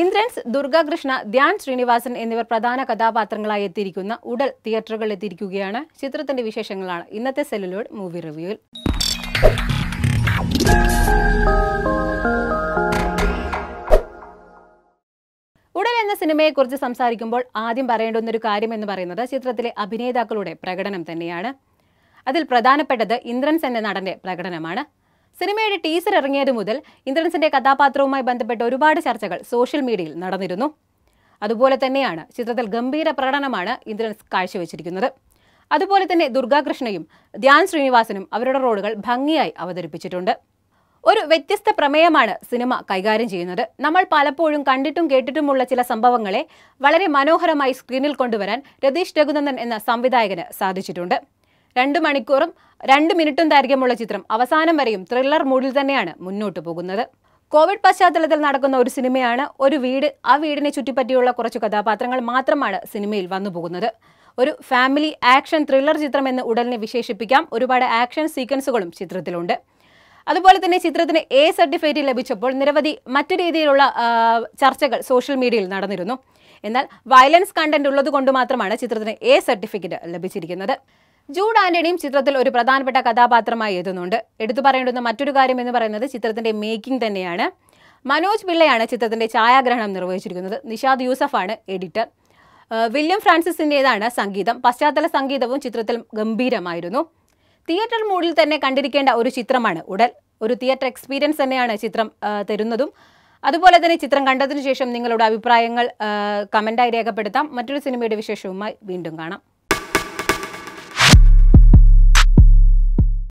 ഇന്ദ്രൻസ് ദുർഗാകൃഷ്ണ ധ്യാൻ ശ്രീനിവാസൻ എന്നിവർ പ്രധാന കഥാപാത്രങ്ങളായി എത്തിയിരിക്കുന്ന ഉടൽ തിയേറ്ററുകളിൽ എത്തിയിരിക്കുകയാണ് ചിത്രത്തിന്റെ വിശേഷങ്ങളാണ് ഇന്നത്തെ സെല്ലുലോഡ് മൂവി റിവ്യൂവിൽ ഉടൽ എന്ന സിനിമയെക്കുറിച്ച് സംസാരിക്കുമ്പോൾ ആദ്യം പറയേണ്ടുന്ന ഒരു കാര്യം എന്ന് പറയുന്നത് ചിത്രത്തിലെ അഭിനേതാക്കളുടെ പ്രകടനം തന്നെയാണ് അതിൽ പ്രധാനപ്പെട്ടത് ഇന്ദ്രൻസ് എന്ന നടന്റെ പ്രകടനമാണ് സിനിമയുടെ ടീസർ ഇറങ്ങിയത് മുതൽ ഇന്ദ്രൻസിന്റെ കഥാപാത്രവുമായി ബന്ധപ്പെട്ട ഒരുപാട് ചർച്ചകൾ സോഷ്യൽ മീഡിയയിൽ നടന്നിരുന്നു അതുപോലെ തന്നെയാണ് ചിത്രത്തിൽ ഗംഭീര പ്രകടനമാണ് ഇന്ദ്രൻസ് കാഴ്ചവെച്ചിരിക്കുന്നത് അതുപോലെ തന്നെ ദുർഗാകൃഷ്ണയും ധ്യാൻ ശ്രീനിവാസനും അവരുടെ റോളുകൾ ഭംഗിയായി അവതരിപ്പിച്ചിട്ടുണ്ട് ഒരു വ്യത്യസ്ത പ്രമേയമാണ് സിനിമ കൈകാര്യം ചെയ്യുന്നത് നമ്മൾ പലപ്പോഴും കണ്ടിട്ടും കേട്ടിട്ടുമുള്ള ചില സംഭവങ്ങളെ വളരെ മനോഹരമായി സ്ക്രീനിൽ കൊണ്ടുവരാൻ രതീഷ് രഘുനന്ദൻ എന്ന സംവിധായകന് സാധിച്ചിട്ടുണ്ട് രണ്ട് മണിക്കൂറും രണ്ട് മിനിറ്റും ദൈർഘ്യമുള്ള ചിത്രം അവസാനം വരെയും ത്രില്ലർ മൂഡിൽ തന്നെയാണ് മുന്നോട്ട് പോകുന്നത് കോവിഡ് പശ്ചാത്തലത്തിൽ നടക്കുന്ന ഒരു സിനിമയാണ് ഒരു വീട് ആ വീടിനെ ചുറ്റിപ്പറ്റിയുള്ള കുറച്ച് കഥാപാത്രങ്ങൾ മാത്രമാണ് സിനിമയിൽ വന്നു പോകുന്നത് ഒരു ഫാമിലി ആക്ഷൻ ത്രില്ലർ ചിത്രം എന്ന് ഉടലിനെ വിശേഷിപ്പിക്കാം ഒരുപാട് ആക്ഷൻ സീക്വൻസുകളും ചിത്രത്തിലുണ്ട് അതുപോലെ തന്നെ ചിത്രത്തിന് എ സർട്ടിഫിക്കറ്റ് ലഭിച്ചപ്പോൾ നിരവധി മറ്റു രീതിയിലുള്ള ചർച്ചകൾ സോഷ്യൽ മീഡിയയിൽ നടന്നിരുന്നു എന്നാൽ വയലൻസ് കണ്ടന്റ് ഉള്ളത് കൊണ്ട് മാത്രമാണ് ചിത്രത്തിന് എ സർട്ടിഫിക്കറ്റ് ലഭിച്ചിരിക്കുന്നത് ജൂഡ് ആന്റണിയും ചിത്രത്തിൽ ഒരു പ്രധാനപ്പെട്ട കഥാപാത്രമായി എത്തുന്നുണ്ട് എടുത്തു പറയേണ്ടുന്ന മറ്റൊരു കാര്യം എന്ന് പറയുന്നത് ചിത്രത്തിന്റെ മേക്കിംഗ് തന്നെയാണ് മനോജ് പിള്ളയാണ് ചിത്രത്തിന്റെ ഛായാഗ്രഹണം നിർവഹിച്ചിരിക്കുന്നത് നിഷാദ് യൂസഫാണ് എഡിറ്റർ വില്യം ഫ്രാൻസിസിൻ്റെതാണ് സംഗീതം പശ്ചാത്തല സംഗീതവും ചിത്രത്തിൽ ഗംഭീരമായിരുന്നു തിയേറ്റർ മൂഡിൽ തന്നെ കണ്ടിരിക്കേണ്ട ഒരു ചിത്രമാണ് ഉടൽ ഒരു തിയേറ്റർ എക്സ്പീരിയൻസ് തന്നെയാണ് ചിത്രം തരുന്നതും അതുപോലെ തന്നെ ചിത്രം കണ്ടതിനു ശേഷം നിങ്ങളുടെ അഭിപ്രായങ്ങൾ കമൻ്റായി രേഖപ്പെടുത്താം മറ്റൊരു സിനിമയുടെ വിശേഷവുമായി വീണ്ടും കാണാം